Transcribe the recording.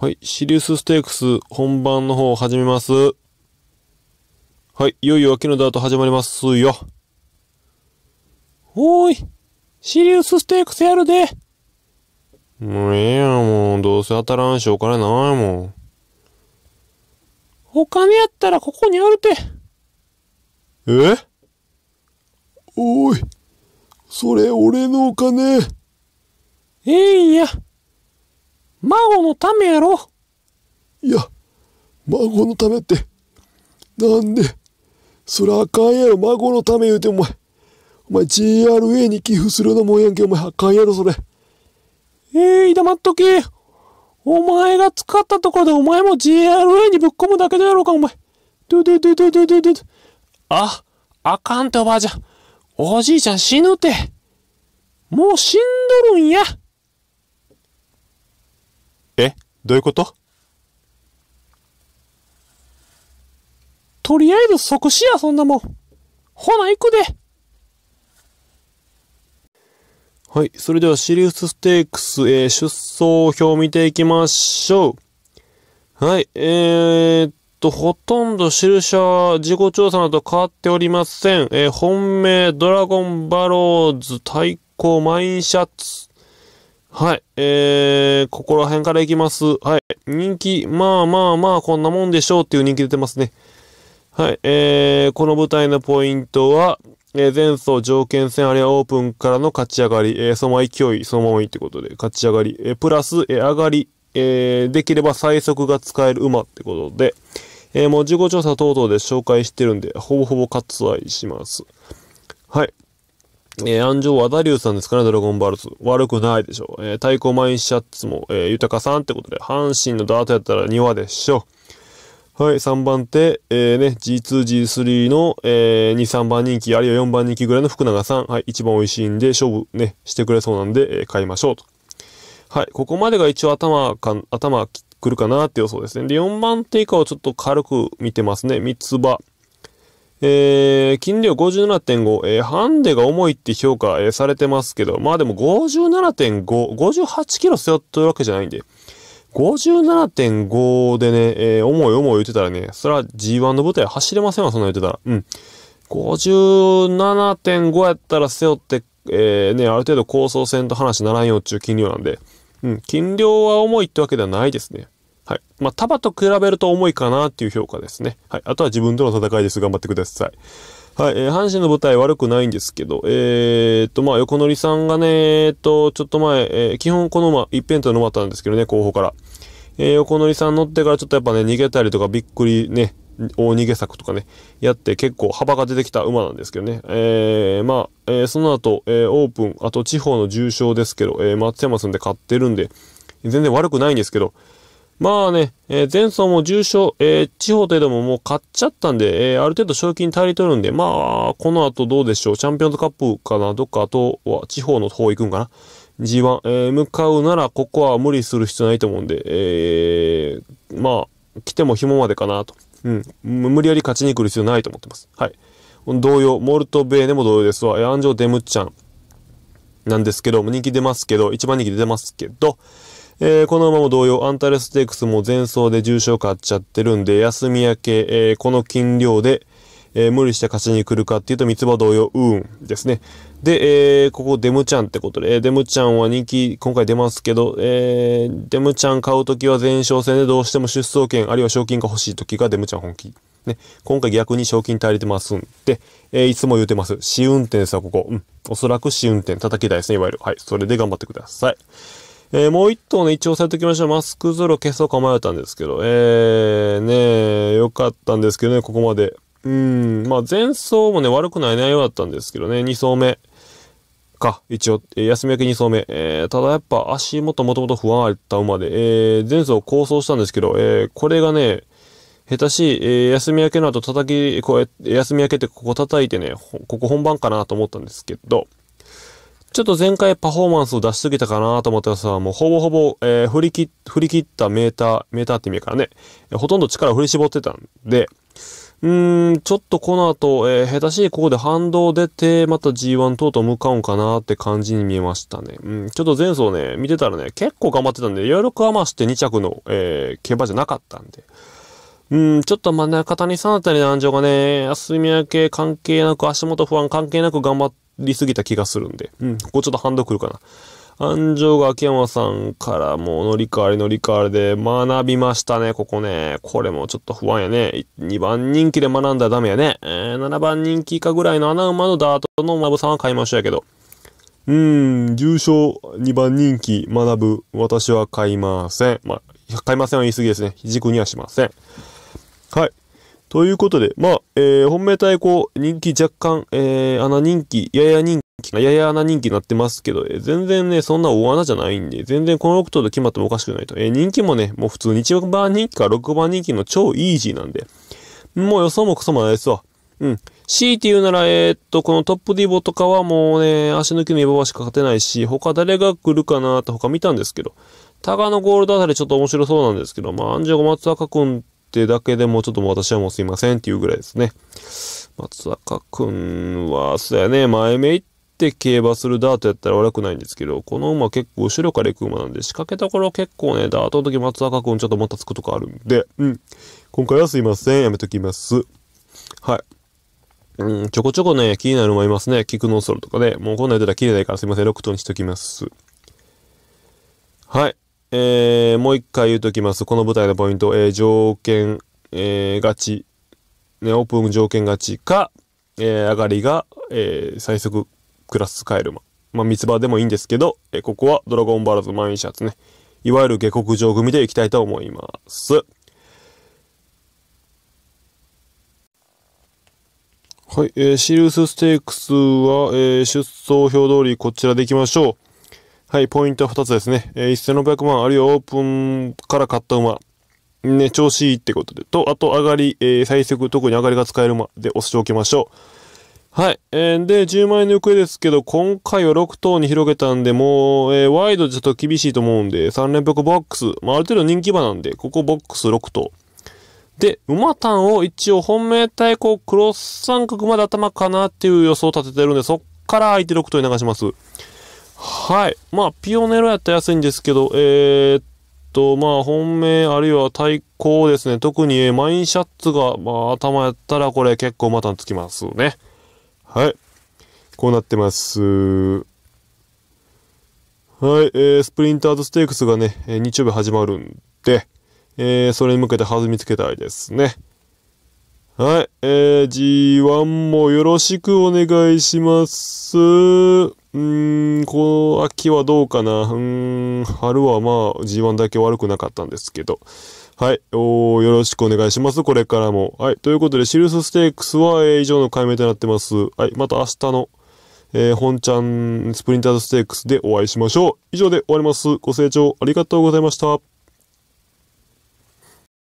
はい、シリウスステークス本番の方を始めます。はい、いよいよ秋のダート始まりますよ。おーい、シリウスステークスやるで。もうええやん、もう、どうせ当たらんしお金ないもん。お金やったらここにあるて。えおい、それ俺のお金。ええや。孫のためやろいや孫のためってなんでそれあかんやろ孫のため言うてお前お前 JRA に寄付するのもんやんけお前あかんやろそれええー、黙っとけお前が使ったところでお前も JRA にぶっ込むだけだやろうかお前ドゥドゥドゥドゥドゥドゥドゥああかんておばあちゃんおじいちゃん死ぬてもう死んどるんや。どういうこととりあえず即死や、そんなもん。ほな、行くで。はい。それでは、シリウスステークス、えー、出走表を見ていきましょう。はい。えー、っと、ほとんど印は事故調査など変わっておりません。えー、本命、ドラゴンバローズ、対抗マインシャツ。はい。えー、ここら辺からいきます。はい。人気、まあまあまあ、こんなもんでしょうっていう人気出てますね。はい。えー、この舞台のポイントは、えー、前走条件戦あれはオープンからの勝ち上がり、えー、そのまま勢い、そのままいいってことで、勝ち上がり、えー、プラス、えー、上がり、えー、できれば最速が使える馬ってことで、えー、もう事故調査等々で紹介してるんで、ほぼほぼ割愛します。はい。えー、安城和田龍さんですかね、ドラゴンバルツ。悪くないでしょう。えー、太鼓マインシャッツも、えー、豊さんってことで、阪神のダートやったら2話でしょう。はい、3番手、えー、ね、G2、G3 の、えー、2、3番人気、あるいは4番人気ぐらいの福永さん。はい、一番美味しいんで、勝負ね、してくれそうなんで、えー、買いましょうと。はい、ここまでが一応頭か、頭くるかなって予想ですね。で、4番手以下をちょっと軽く見てますね。三つ葉。えー、金量は57.5、えー、ハンデが重いって評価、えー、されてますけど、まあでも57.5、58キロ背負ってるわけじゃないんで、57.5でね、えー、重い重い言ってたらね、それは G1 の舞台走れませんわ、そんな言ってたら。うん。57.5やったら背負って、えー、ね、ある程度構想戦と話ならんよっちゅう金量なんで、うん、金量は重いってわけではないですね。はい。まあ、束と比べると重いかなっていう評価ですね。はい。あとは自分との戦いです。頑張ってください。はい、えー、阪神の舞台悪くないんですけど、えー、っと、まあ、横乗りさんがね、えー、っと、ちょっと前、えー、基本このま、一辺とのまったんですけどね、後方から。え横乗りさん乗ってからちょっとやっぱね、逃げたりとかびっくりね、大逃げ策とかね、やって結構幅が出てきた馬なんですけどね。えまあ、えその後、えオープン、あと地方の重賞ですけど、えー、松山さんで買ってるんで、全然悪くないんですけど、まあね、えー、前走も重賞、えー、地方といえどももう買っちゃったんで、えー、ある程度賞金足りとるんで、まあ、この後どうでしょう。チャンピオンズカップかなどっかあとは地方の方行くんかな ?G1、えー、向かうならここは無理する必要ないと思うんで、えー、まあ、来ても紐までかなと。うん。無理やり勝ちに来る必要ないと思ってます。はい。同様、モルトベーでも同様ですわ。え安城デムッゃんなんですけど、人気出ますけど、一番人気出てますけど、えー、この馬も同様、アンタレステークスも前走で重傷買っちゃってるんで、休み明け、えー、この金量で、えー、無理して勝ちに来るかっていうと、三つ葉同様、うーんですね。で、えー、ここデムちゃんってことで、えデムちゃんは人気、今回出ますけど、えー、デムちゃん買うときは前哨戦でどうしても出走権、あるいは賞金が欲しいときがデムちゃん本気。ね、今回逆に賞金足りてますんで、えー、いつも言うてます。試運転さ、ここ。うん。おそらく試運転叩き台ですね、いわゆる。はい。それで頑張ってください。えー、もう一頭ね、一応押さえておきましょう。マスクゾロ消そうか迷ったんですけど、えー、ね良かったんですけどね、ここまで。うん、まあ前走もね、悪くない内容だったんですけどね、二走目か、一応、えー、休み明け2走目。えー、ただやっぱ足元もともと不安あった馬で、えー、前走構想したんですけど、えー、これがね、下手しい、えー、休み明けの後叩き、こう、休み明けてここ叩いてね、ここ本番かなと思ったんですけど、ちょっと前回パフォーマンスを出しすぎたかなと思ったらさ、もうほぼほぼ、えー、振り切、振り切ったメーター、メーターって意味からね、ほとんど力を振り絞ってたんで、うーん、ちょっとこの後、えー、下手しいここで反動出て、また G1 等々向かうんかなって感じに見えましたね。うん、ちょっと前走ね、見てたらね、結構頑張ってたんで、余力余して2着の、えー、競馬じゃなかったんで。うん、ちょっと真ん中谷さんあたりの安城がね、休み明け関係なく、足元不安関係なく頑張って、りすぎた気がするんで、うん、ここちょっとハンドくるかな。安城が秋山さんからもう乗り換わり乗り換わりで学びましたね、ここね。これもちょっと不安やね。2番人気で学んだらダメやね。えー、7番人気以下ぐらいの穴馬のダートのマブさんは買いましたやけど。うーん、重賞2番人気学ぶ。私は買いません。まあ、買いませんは言い過ぎですね。軸にはしません。はい。ということで、まあ、えー、本命対抗、人気若干、えー、穴人気、やや人気、やや穴人気になってますけど、えー、全然ね、そんな大穴じゃないんで、全然この6頭で決まってもおかしくないと。えー、人気もね、もう普通に1番人気か6番人気の超イージーなんで、もう予想もクソもないですわ。うん。強いて言うなら、えー、っと、このトップディボとかはもうね、足抜きのイボバしか勝てないし、他誰が来るかなって他見たんですけど、タガのゴールドあたりちょっと面白そうなんですけど、まあ、アンジェゴ松坂君ってだけでもちょっともう私はもうすいませんっていうぐらいですね。松坂くんは、そうやね、前目行って競馬するダートやったら悪くないんですけど、この馬結構後ろから行く馬なんで、仕掛けた頃結構ね、ダートの時松坂くんちょっとまたつくとかあるんで、うん。今回はすいません、やめときます。はい。うん、ちょこちょこね、気になる馬いますね。キクノーソルとかね。もうこんなやったら切れないからすいません、6頭にしときます。はい。えー、もう一回言うときます。この舞台のポイント、えー、条件、えー、勝ち、ね、オープン条件勝ちか、えー、上がりが、えー、最速クラスカエルマ。まあ、三つ葉でもいいんですけど、えー、ここはドラゴンバラーマインシャツね。いわゆる下克上組でいきたいと思います。はい、えー、シリウスステークスは、えー、出走表通りこちらでいきましょう。はい、ポイントは2つですね。えー、1600万、あるいはオープンから買った馬。ね、調子いいってことで。と、あと上がり、えー、最速、特に上がりが使える馬で押しておきましょう。はい。えー、で、10万円の行方ですけど、今回は6頭に広げたんで、もう、えー、ワイドちょっと厳しいと思うんで、3連複ボックス。まあ、ある程度人気馬なんで、ここボックス6頭。で、馬単を一応本命対抗クロス三角まで頭かなっていう予想を立ててるんで、そっから相手6頭に流します。はい。まあ、ピオネロやったら安いんですけど、えー、っと、まあ、本命あるいは対抗ですね。特に、えマインシャツが、まあ、頭やったらこれ結構またつきますね。はい。こうなってます。はい、えー、スプリンターズステークスがね、えー、日曜日始まるんで、えー、それに向けて弾みつけたいですね。はい、えー、G1 もよろしくお願いします。うーん、この秋はどうかな。うーん、春はまあ、G1 だけ悪くなかったんですけど。はい。およろしくお願いします。これからも。はい。ということで、シルスステークスは、えー、以上の解明となってます。はい。また明日の、えー、本ちゃんスプリンターズステークスでお会いしましょう。以上で終わります。ご清聴ありがとうございました。